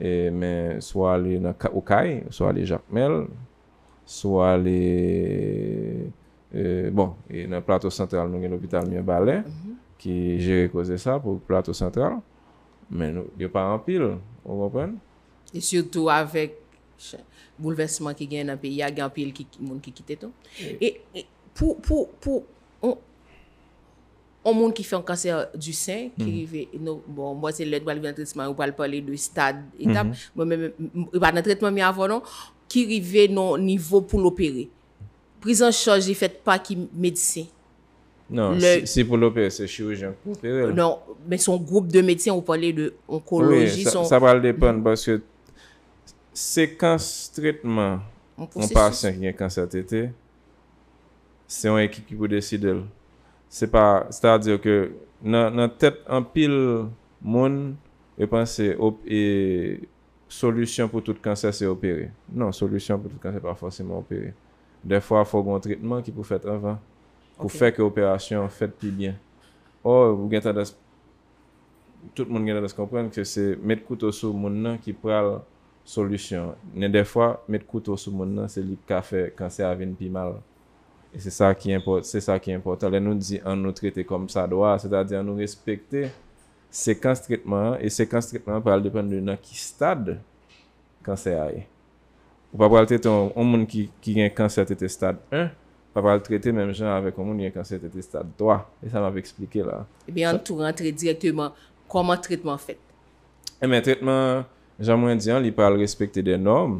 E men, swa li Okai, swa li Jacques Mel, swa li... Euh, bon, e nan plato sentral nou gen l'opital Miebalen, ki mhm. jere koze sa pou plato sentral. Men, yo pa an pil, ou mwen pren? E soutou avek... boulevesman ki gen nan pe, ya gen apil moun ki kite ton. E, e pou, pou, pou, on moun ki fe an kanser du sen, ki mhm. rive, bon, mwase let wale ven tritman, wale pale de stad etab, mwen men, wale nan tritman mi avonon, ki rive nan nivou pou lopere. Priz an chanj, jifet pa ki medise. Non, non si pou lopere, se chiyo jen. Non, men son groub de medise, wale pale de onkologi. Sa wale depen, baske Se kans tretman an pasyen ki gen kanser tete, se an ekip ki pou deside el. Se pa, se ta a diyo ke nan tet an pil moun, e pan se solusyon pou tout kanser se operi. Nan, solusyon pou tout kanser pa fosseman operi. De fwa fwo gwen tretman ki pou fet avan. Po fet ki operasyon fet pi bien. Or, ou gen ta das tout moun gen ta das kompren ke se met koutosou moun nan ki pral solusyon. Ne defwa, met koutou sou moun nan se li kafe kanser avin pi mal. E se sa ki importan. Le nou di an nou trete kom sa doa, se ta di an nou respekte se kans trete man an, e se kans trete man an, pa al depen de nan ki stad kanser ay. Ou pa pa al trete yon moun ki yon kanser te te stad an, pa pa al trete menm jan avek yon moun ki yon kanser te te stad doa. E sa ma vek explike la. Eh Ebe, an tou rentre direte man, kwa man eh trete man fet? Ebe, trete man... Jamwen diyan li pale respekte de norm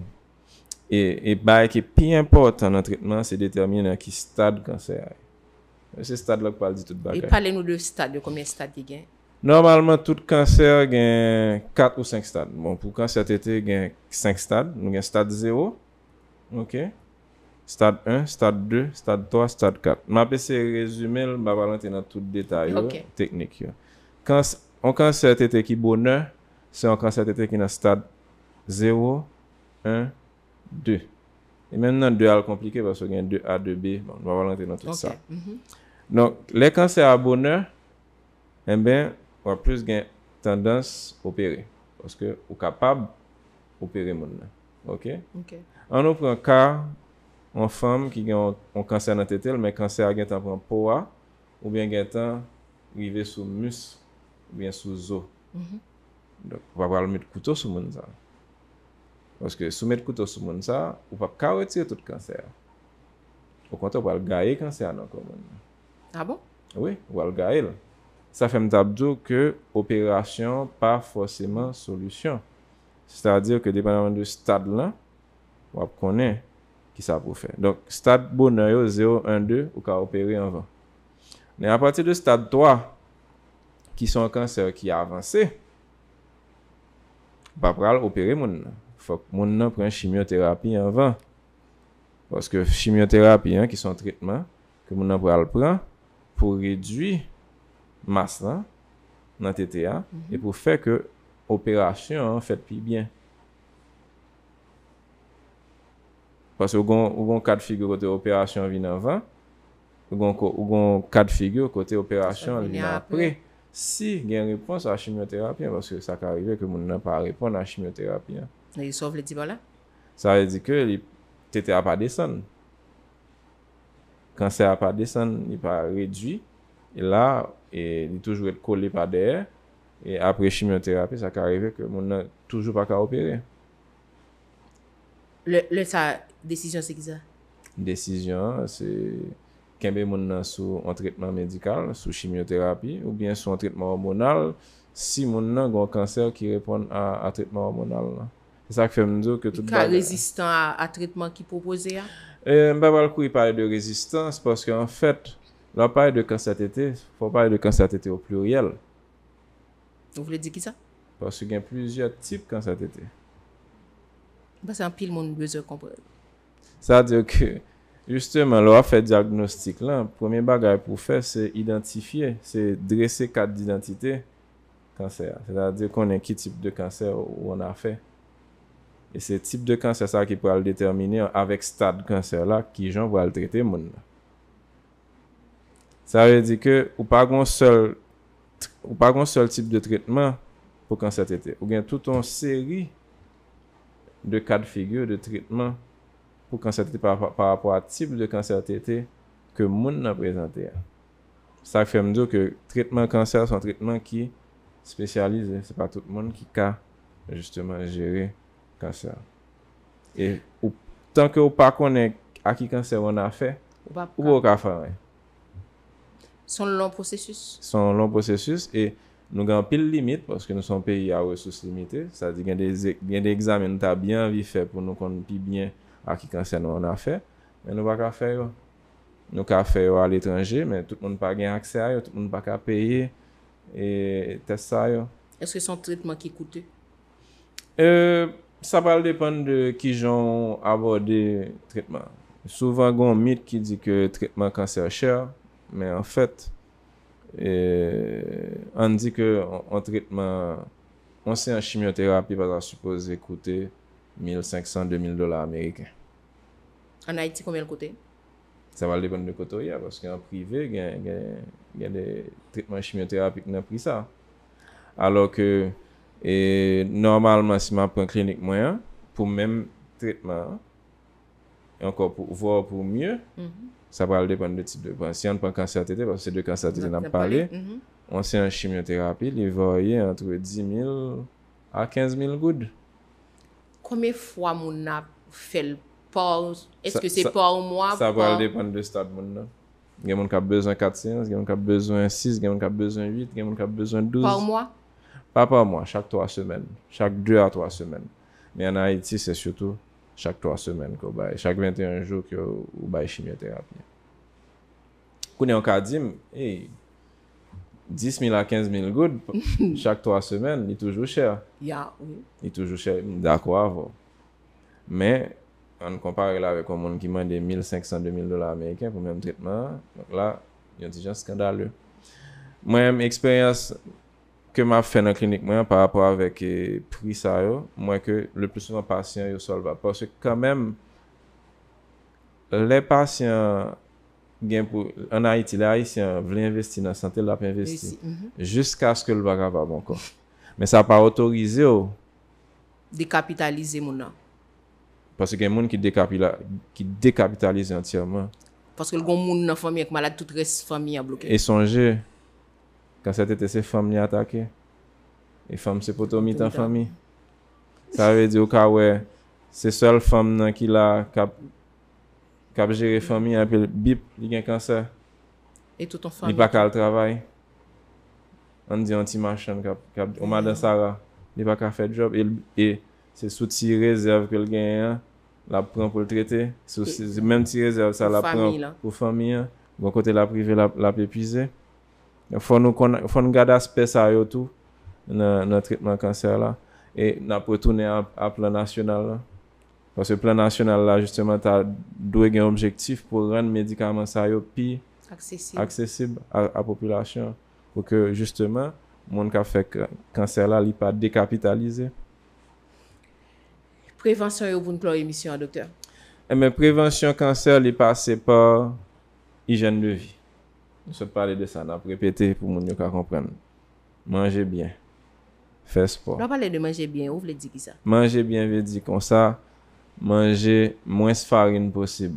e bay ki pi importan nan trepman se determine an ki stad kanser ay. Se stad la pale di tout bagay. I pale nou de stad yo, komey stad di gen? Normalman tout kanser gen 4 ou 5 stad. Bon, pou kanser tete gen 5 stad. Nou gen stad 0, ok? Stad 1, stad 2, stad 3, stad 4. Ma pe se rezume l, ma pale an te nan tout detay yo, teknik yo. Kans, an kanser tete ki bonan, se an kanser tete ki nan stad 0, 1, 2. E men nan 2 al komplike, baso gen 2A, 2B, bon, mwa valante nan tout sa. Non, le kanser abou nan, en ben, wap plus gen tendans opere, baske w kapab opere moun nan. Ok? An nou pren kar, an fam ki gen an kanser nan tete, men kanser a gen tan pren po a, ou bien gen tan rive sou mus, ou bien sou zo. Ok? Donk, wap wap wale met koutou sou moun sa. Ose ke sou met koutou sou moun sa, wap karoti tout kanser. O konton wap wale gae kanser nan kon moun. Abo? Ah oui, wale gae la. Sa fèm tabdou ke operasyon pa fòsèman solusyon. S'ta dir ke depan amèndou stade la, wap konè ki sa pou fè. Donk, stade bonan yo, 0, 1, 2, wap ka operé anvan. Ne, a pati de stade 3, ki son kanser ki avansè, pa pral opere moun nan. Fok moun nan pran chimioterapi anvan. Paske chimioterapi an, ki son tritman, ki moun nan pral pran, pou ridwi mas nan, nan tete a, mhm. e pou fek operasyon an, fèt pi byen. Paske ou gon kat figure kote operasyon vina anvan, ou gon kat figure kote operasyon vina apre. Si, gen repons a chimio-terapien, paske sa ka rive ke moun nan pa repons a chimio-terapien. E sov le tibola? Sa re di ke, te te apade san. Kan se apade san, ni pa redwi, e la, e ni toujou et kole pa der, e apre chimio-terapien, sa ka rive ke moun nan toujou pa ka opere. Le sa desijon se giza? Desijon, se... kenbe moun nan sou an traitman medikal, sou chimioterapi, ou bien sou an traitman hormonal, si moun nan gwa kanser ki repon an traitman hormonal. E sa k fèm nouzou ke tout bagay. E ka rezistan an traitman ki propose ya? E euh, mba bal kou yi pari de rezistan, se poske an fèt, la pari de kanser tete, pou pari de kanser tete ou pluriel. Ou vle di ki sa? Poske gen plizye tip kanser tete. Bas an pil moun blöze kompre. Sa diyo ki, Justement, lò a fè diagnostik lè, premier bagay pou fè, se identifiye, se dresse kat d'identité, kanser. Se zade diè konen ki tip de kanser ou an a fè. E se tip de kanser sa ki pou al determinè avèk stad kanser la, ki jan pou al tretè moun. Sa vè diè ke, ou pa gwen sol, ou pa gwen sol tip de tretman, pou kanser tretè. Ou gen tout an seri, de kat figyè, de tretman, pou kanser tete par rapport a tipe de kanser tete ke moun nan prezante ya. Sa fèm diyo ke tretman kanser son tretman ki spesyalize, se pa tout moun ki ka justement jere kanser. Et ou tanke ou pa konen a ki kanser wana fe, ou pou waka fè. Son long prosesus. Son long prosesus et nou gan pil limit parce que nou son pi a resous limité. Sa di gen de examen nou ta biyan vi fe pou nou kon pi biyan a ki kanser nou an a fe, men nou pa ka fe yo. Nou ka fe yo al etranje, men tout moun pa gen aksè a yo, tout moun pa ka peye, e test a yo. Eske son tritman ki koute? E, sa pal depan de ki joun abode tritman. Souvan goun mit ki di ke tritman kanser chè, men an fèt, e, an di ke an tritman, an se an chimioterapi, an se an chimioterapi, 1,500-2,000 dola Ameriken. An Haiti, koumèl kote? Sa va l depan de koto ya, paske an prive, gen de tritman chimio-terapik nan pri sa. Alors ke, normalman si ma pran klinik mwen, pou mèm tritman, anko pou vò, pou mye, sa va l depan de tip de pan. Si an pran kanser tete, paske se de kanser tete nan pale, ansen chimio-terapik, li voye antre 10,000 a 15,000 mhm. goud. Kome fwa moun na fel pause? Eske se pa ou mwa? Sa pou al depande stat moun nan. Gen moun ka bezan 4 seans, gen moun ka bezan 6, gen moun ka bezan 8, gen moun ka bezan 12. Pa ou mwa? Pa pa ou mwa, chak 3 semen. Chak 2 a 3 semen. Men anay ti se sotou chak 3 semen ko bay. Chak 21 jou ki yo bay chimye terap ni. Kounen anka di m, eye. 10.000 a 15.000 goud, chak 3 semen, ni toujou chè. Ya, ou. Ni toujou chè, d'akwa avon. Men, an kompare la vek o moun ki mwen de 1.500-2.000 dola Ameriken pou men mtretman, la, yon di jen skandalyou. Mwen yon eksperyans ke ma fè nan klinik mwen par rapport avèk eh, pri sa yo, mwen ke le plus mwen pasyen yo solba. Porsè kèmèm, le pasyen gen pou, an mhm. bon, oh. a iti, la a iti, vle investi nan, san tel la pe investi, jiska skil baka pa banko. Men sa pa otorize ou, dekapitalize moun nan. Paske gen moun ki dekapitalize antiyaman. Paske l goun moun nan fami ek malade, tout res fami a bloké. E sonje, kase te te se fami li atake, e fam se poto mi ta fami. Sa ve di ou ka we, se sol fam nan ki la kap... Kap jere fami apel bip li gen kanser. E touton fami. Li bakal travay. An di an ti machan kap. Omada Sara, li bakal fet job. E se sou ti rezerv ke l gen ya, la pran pou l trete. Sou se men ti rezerv sa la pran pou fami ya. Bon kote la prive la pe pize. Fon nou kona, fon nou gada spes a yo tou. Nan tritman kanser la. E nan pou toune ap la nasyonal la. Kwa se plan nasyonal la, jisteman ta dwe gen objektif pou ren medikaman sa yo pi aksesib eh a populasyon. Pou ke jisteman, moun ka fe kanser la li pa dekapitalize. Prevensyon yo pou nou klo emisyon, doktor? E men prevensyon kanser li pa se pa hijen de vi. Se pa le de sanap, repete pou moun yo ka kompren. Mange bien. Fespo. Mange bien ve di konsa manje mwens farin posib,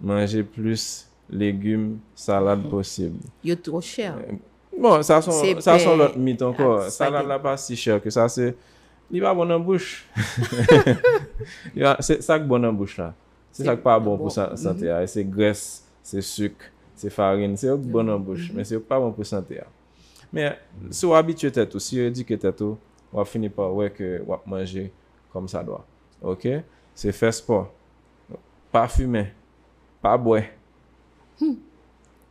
manje plus legume, salade posib. Yo tro chèr. Bon, sa son lot mit anko. Ah, salade la pa si chèr ki sa se, li pa bon an bouch. Sa ak bon an bouch la. Sa ak pa bon pou san bon. te a. Se gres, se suk, se farin, se ak bon an bouch, men se ak pa bon pou san te a. Men, sou abitye tè tou, si yo di kè tè tou, wap fini pa wèk wap manje kom sa doa. Oké? Se fespo, pa fume, pa bwe. Hmm.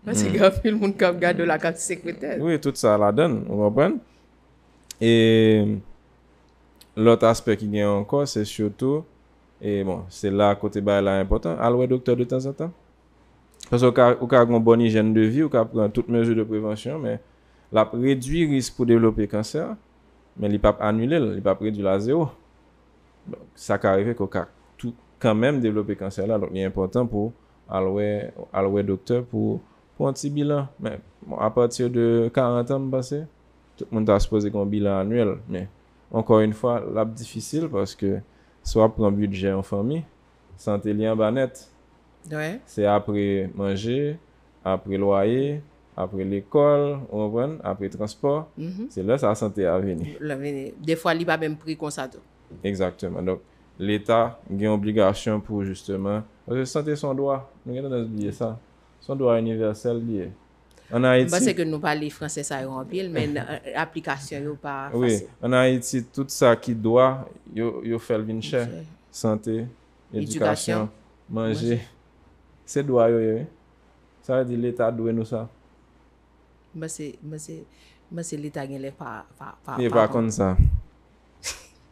Mwen se hmm. gafil moun kap gado la kati sekwete. Oui, tout sa la den, ou wapen. Et l'ot aspek ki gen anko, se choto, et bon, se la kote ba la impotant, alwe doktor de tan zatan. Paz ou ka goun boni jen de vi, ou ka pran tout meje de prevensyon, men la predui ris pou dewelope kanser, men li pap anule, li pap predu la zero. Sa ka arife kou kak. kanmèm dèvlopè kanser la, lòk lè yè impotant pou alwè doktèr pou an ti bilan. Mè, apatir de 40 ans mpansè, tout moun ta s'pose kon bilan anwèl, mè, ankon yon fwa, lè ap difisil, paske swa pran but jè an fami, sante lè an banèt. Sè apre manjè, apre loayè, apre l'ekol, apre transport, sè lè sa sante avèni. Lè avèni, dè fwa li ba mèm pri konsato. Eksaktèman, lè. l'Etat gen obligasyon pou justeman, sante son doa, son doa universel liye. Basè ke nou pali fransè sa yon bil, men aplikasyon yo pa fasyon. Anay eti tout sa ki doa, yo fel bin chè, sante, edukasyon, manje. Se doa yo ye, sa yon di l'Etat doen nou sa. Basè l'Etat gen le pa. E pa kon sa.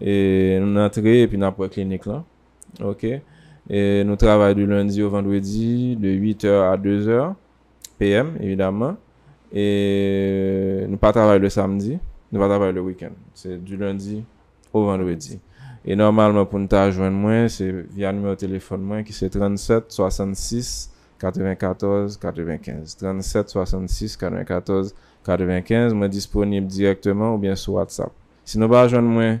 E nou e nan tre epi nan pou klinik la. Ok. E nou travay du londi ou vendredi. De 8h a 2h. PM evidaman. E nou pa travay de samdi. Nou pa travay de wikend. Se du londi ou vendredi. E normalman pou nou ta ajwen mwen. Se via nme ou telefon mwen. Ki se 37 66 94 95. 37 66 94 95. Mwen disponib direktman ou bien sou WhatsApp. Si nou ba ajwen mwen.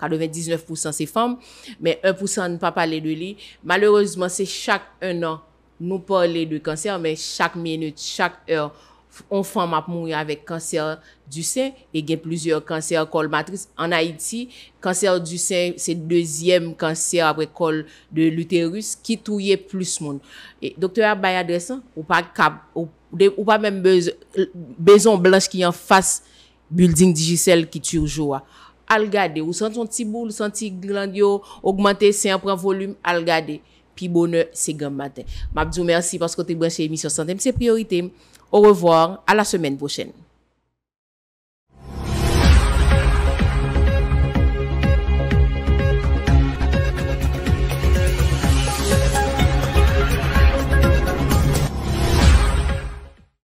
Kadevè 19% se fèm, mè 1% n'pap pale de li. Malèreusement, se chak 1 an nou pale de kanser, mè chak minute, chak èr, on fèm ap moun yon avè kanser du sen e gen plouzyor kanser kol matris. An Haiti, kanser du sen se dèzyèm kanser apre kol de l'utérus ki touye plus moun. Doktèr ap bayadresan ou pa mèm bezon blanche ki yon fass building digisel ki tjoujouwa. al gade, ou un son ti boule, senti grandio glandio augmente un volume, al gade. Pi bonheur, c'est grand matin. Mabdou, merci parce que tu branché émission Santé. C'est priorité. Au revoir, à la semaine prochaine.